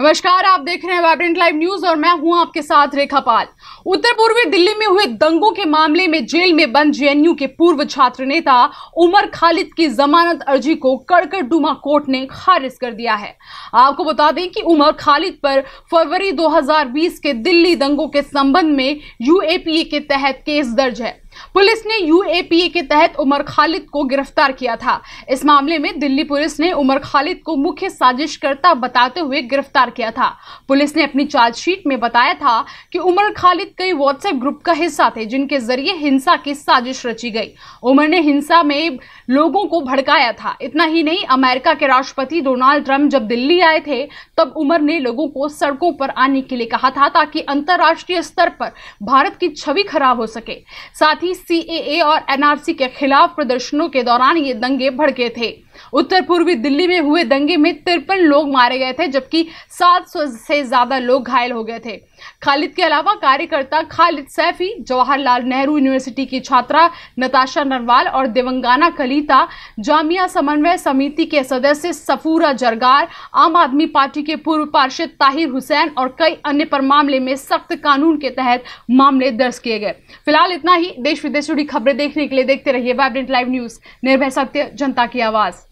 नमस्कार आप देख रहे हैं वाइब्रेंट लाइव न्यूज और मैं हूं आपके साथ रेखा पाल उत्तर पूर्वी दिल्ली में हुए दंगों के मामले में जेल में बंद जेएनयू के पूर्व छात्र नेता उमर खालिद की जमानत अर्जी को डुमा कोर्ट ने खारिज कर दिया है आपको बता दें कि उमर खालिद पर फरवरी 2020 के दिल्ली दंगों के संबंध में यूएपीए के तहत केस दर्ज है पुलिस ने यूएपीए के तहत उमर खालिद को गिरफ्तार किया था इस मामले में दिल्ली पुलिस ने उमर खालिद को मुख्य साजिशकर्ता बताते हुए गिरफ्तार किया था पुलिस ने अपनी चार्जशीट में बताया था कि उमर खालिद कई व्हाट्सएप ग्रुप का हिस्सा थे जिनके जरिए हिंसा की साजिश रची गई उमर ने हिंसा में लोगों को भड़काया था इतना ही नहीं अमेरिका के राष्ट्रपति डोनाल्ड ट्रंप जब दिल्ली आए थे तब उमर ने लोगों को सड़कों पर आने के लिए कहा था ताकि अंतर्राष्ट्रीय स्तर पर भारत की छवि खराब हो सके साथ ही सीएए और एनआरसी के खिलाफ प्रदर्शनों के दौरान ये दंगे भड़के थे उत्तर पूर्वी दिल्ली में हुए दंगे में तिरपन लोग मारे गए थे जबकि 700 से ज्यादा लोग घायल हो गए थे खालिद के अलावा कार्यकर्ता खालिद सैफी जवाहरलाल नेहरू यूनिवर्सिटी की छात्रा नताशा नरवाल और दिवंगाना कलीता जामिया समन्वय समिति के सदस्य सफूरा जरगार आम आदमी पार्टी के पूर्व पार्षद ताहिर हुसैन और कई अन्य पर मामले में सख्त कानून के तहत मामले दर्ज किए गए फिलहाल इतना ही देश विदेश जुड़ी खबरें देखने के लिए देखते रहिए वाइब्रेंट लाइव न्यूज निर्भय सत्य जनता की आवाज़